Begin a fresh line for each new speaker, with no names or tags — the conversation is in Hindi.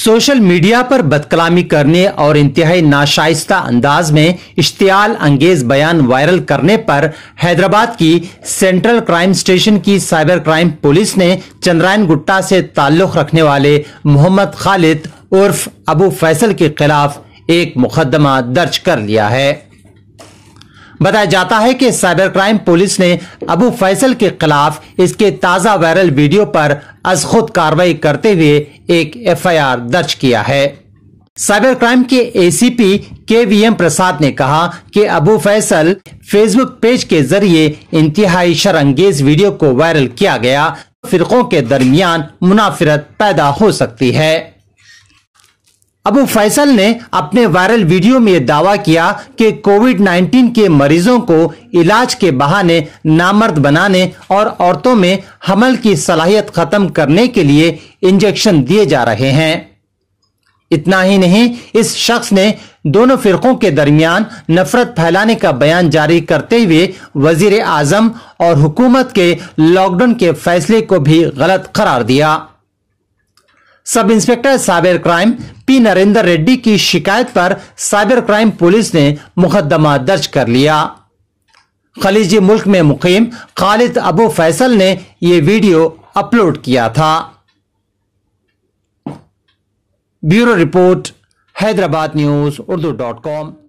सोशल मीडिया पर बदकलामी करने और इंतहाई नाशाइस्ता अंदाज में इश्तियाल अंगेज बयान वायरल करने पर हैदराबाद की सेंट्रल क्राइम स्टेशन की साइबर क्राइम पुलिस ने चंद्रायन गुट्टा से ताल्लुक रखने वाले मोहम्मद खालिद उर्फ अबू फैसल के खिलाफ एक मुकदमा दर्ज कर लिया है बताया जाता है कि साइबर क्राइम पुलिस ने अबू फैसल के खिलाफ इसके ताजा वायरल वीडियो पर अज खुद कार्रवाई करते हुए एक एफआईआर दर्ज किया है साइबर क्राइम के एसीपी केवीएम प्रसाद ने कहा कि अबू फैसल फेसबुक पेज के जरिए इंतहाई शरंगेज वीडियो को वायरल किया गया फिरकों के दरमियान मुनाफिरत पैदा हो सकती है अबू फैसल ने अपने वायरल वीडियो में दावा किया कि कोविड 19 के मरीजों को इलाज के बहाने नामर्द बनाने और औरतों में हमल की सलाहियत खत्म करने के लिए इंजेक्शन दिए जा रहे हैं इतना ही नहीं इस शख्स ने दोनों फिरकों के दरमियान नफरत फैलाने का बयान जारी करते हुए वजीर आजम और हुकूमत के लॉकडाउन के फैसले को भी गलत करार दिया sub inspector cyber crime P Narendra Reddy की शिकायत पर साइबर क्राइम पुलिस ने मुकदमा दर्ज कर लिया खलीजी मुल्क में मुकीम खालिद अबू फैसल ने यह वीडियो अपलोड किया था bureau report Hyderabad news Urdu dot com